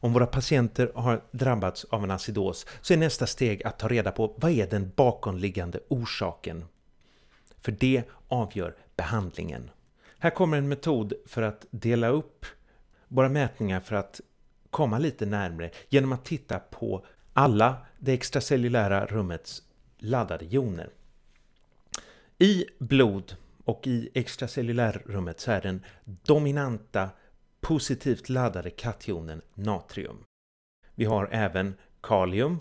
Om våra patienter har drabbats av en acidos så är nästa steg att ta reda på vad är den bakomliggande orsaken. För det avgör behandlingen. Här kommer en metod för att dela upp våra mätningar för att komma lite närmre genom att titta på alla det extracellulära rummets laddade joner. I blod och i extracellulärrummet så är den dominanta positivt laddade kationen natrium. Vi har även kalium,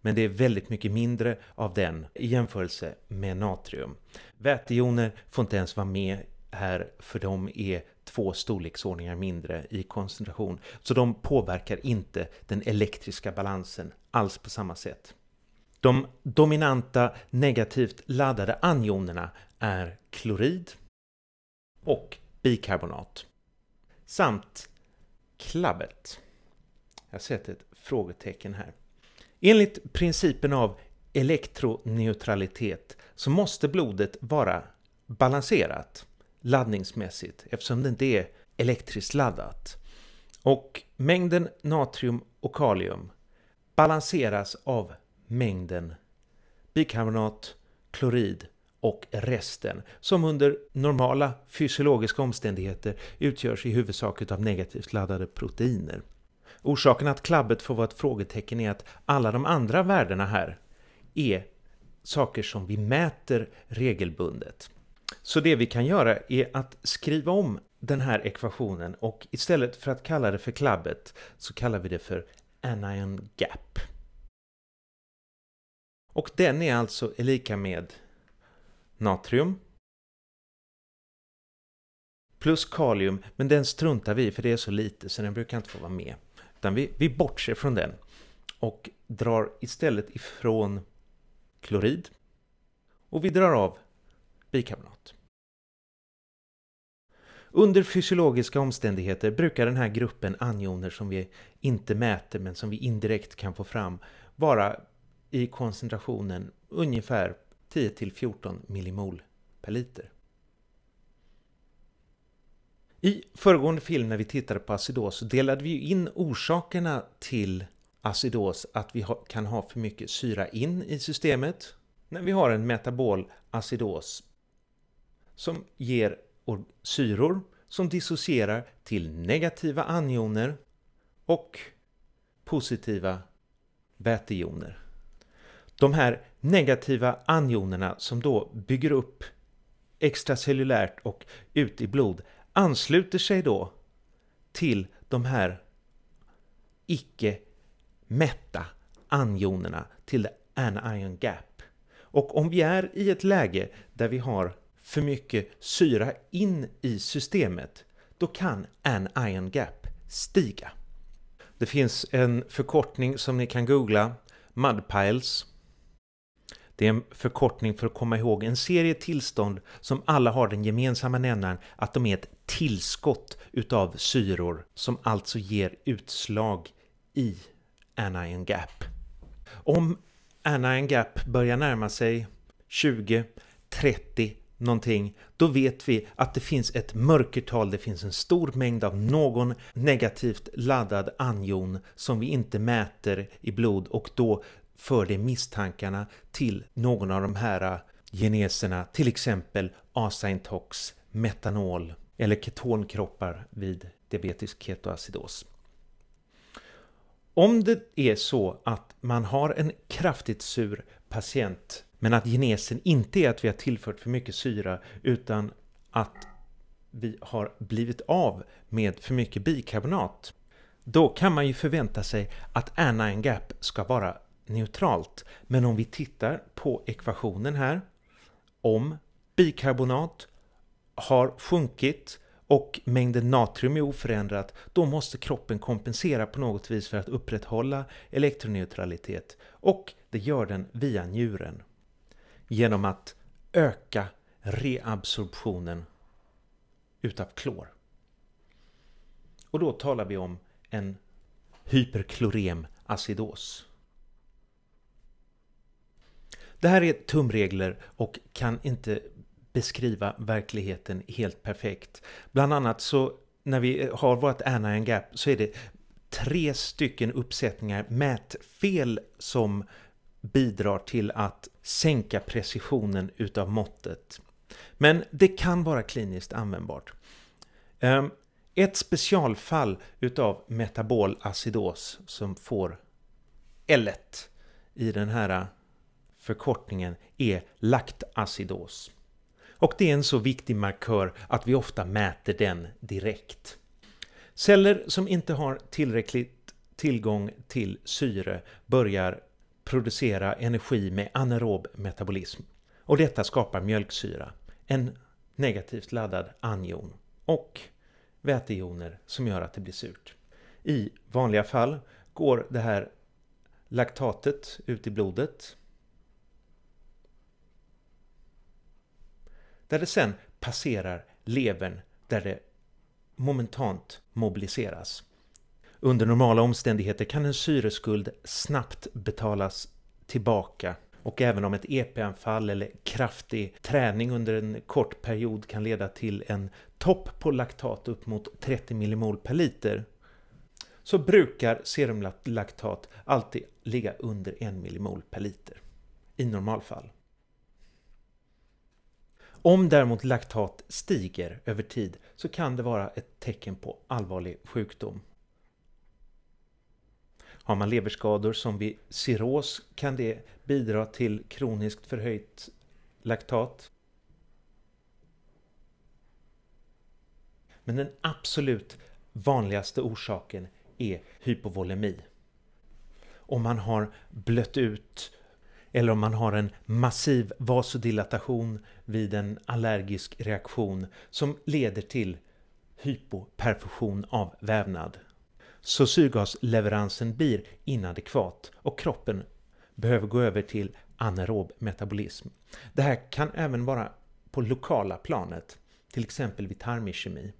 men det är väldigt mycket mindre av den i jämförelse med natrium. Vätejoner får inte ens vara med här för de är två storleksordningar mindre i koncentration. Så de påverkar inte den elektriska balansen alls på samma sätt. De dominanta negativt laddade anionerna är klorid och bikarbonat samt klabbet. Jag sätter ett frågetecken här. Enligt principen av elektroneutralitet så måste blodet vara balanserat laddningsmässigt eftersom det inte är elektriskt laddat. Och mängden natrium och kalium balanseras av mängden bikarbonat, klorid och resten, som under normala fysiologiska omständigheter utgörs i huvudsak av negativt laddade proteiner. Orsaken att klabbet får vara ett frågetecken är att alla de andra värdena här är saker som vi mäter regelbundet. Så det vi kan göra är att skriva om den här ekvationen och istället för att kalla det för klabbet så kallar vi det för anion gap. Och den är alltså lika med natrium. Plus kalium, men den struntar vi för det är så lite så den brukar inte få vara med. Utan vi, vi bortser från den och drar istället ifrån klorid. Och vi drar av bikarbonat. Under fysiologiska omständigheter brukar den här gruppen anioner som vi inte mäter men som vi indirekt kan få fram vara i koncentrationen ungefär 10 till 14 millimol per liter. I föregående film när vi tittade på acidos delade vi in orsakerna till acidos, att vi kan ha för mycket syra in i systemet när vi har en metabol acidos som ger syror som dissocierar till negativa anioner och positiva vätejoner de här negativa anjonerna som då bygger upp extracellulärt och ut i blod ansluter sig då till de här icke mätta anjonerna, till the anion gap. Och om vi är i ett läge där vi har för mycket syra in i systemet då kan anion gap stiga. Det finns en förkortning som ni kan googla, MudPiles det är en förkortning för att komma ihåg en serie tillstånd som alla har den gemensamma nämnaren att de är ett tillskott utav syror som alltså ger utslag i anion gap. Om anion gap börjar närma sig 20, 30 någonting, då vet vi att det finns ett mörkertal, det finns en stor mängd av någon negativt laddad anion som vi inte mäter i blod och då för dig misstankarna till någon av de här äh, geneserna, till exempel asaintox, metanol eller ketonkroppar vid diabetisk ketoacidos. Om det är så att man har en kraftigt sur patient men att genesen inte är att vi har tillfört för mycket syra utan att vi har blivit av med för mycket bikarbonat. Då kan man ju förvänta sig att anion gap ska vara neutralt. Men om vi tittar på ekvationen här, om bikarbonat har sjunkit och mängden natrium är oförändrat, då måste kroppen kompensera på något vis för att upprätthålla elektroneutralitet. Och det gör den via njuren. Genom att öka reabsorptionen utav klor. Och då talar vi om en hyperkloremacidos. acidos. Det här är tumregler och kan inte beskriva verkligheten helt perfekt. Bland annat så när vi har vårt anion gap så är det tre stycken uppsättningar mätfel som bidrar till att sänka precisionen utav måttet. Men det kan vara kliniskt användbart. Ehm, ett specialfall utav metabolacidos som får L1 i den här Förkortningen är laktacidos. Och det är en så viktig markör att vi ofta mäter den direkt. Celler som inte har tillräckligt tillgång till syre börjar producera energi med anaerob metabolism. Och detta skapar mjölksyra, en negativt laddad anion och vätejoner som gör att det blir surt. I vanliga fall går det här laktatet ut i blodet Där det sen passerar levern där det momentant mobiliseras. Under normala omständigheter kan en syreskuld snabbt betalas tillbaka och även om ett EP-anfall eller kraftig träning under en kort period kan leda till en topp på laktat upp mot 30 millimol per liter så brukar serumlaktat alltid ligga under 1 millimol per liter i normalfall. Om däremot laktat stiger över tid så kan det vara ett tecken på allvarlig sjukdom. Har man leverskador som vid cirros kan det bidra till kroniskt förhöjt laktat. Men den absolut vanligaste orsaken är hypovolemi. Om man har blött ut eller om man har en massiv vasodilatation vid en allergisk reaktion som leder till hypoperfusion av vävnad. Så syrgasleveransen blir inadekvat och kroppen behöver gå över till anaerob metabolism. Det här kan även vara på lokala planet, till exempel vid tarmikemi.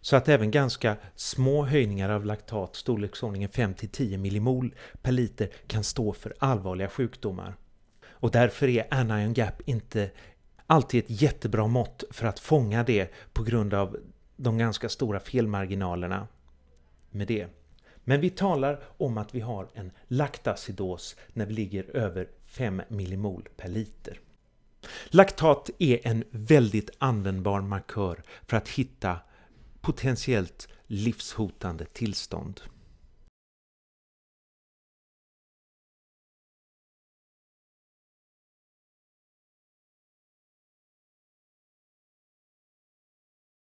Så att även ganska små höjningar av laktat, storleksordningen 5-10 millimol per liter, kan stå för allvarliga sjukdomar. Och därför är anion gap inte alltid ett jättebra mått för att fånga det på grund av de ganska stora felmarginalerna med det. Men vi talar om att vi har en laktacidos när vi ligger över 5 millimol per liter. Laktat är en väldigt användbar markör för att hitta potentiellt livshotande tillstånd.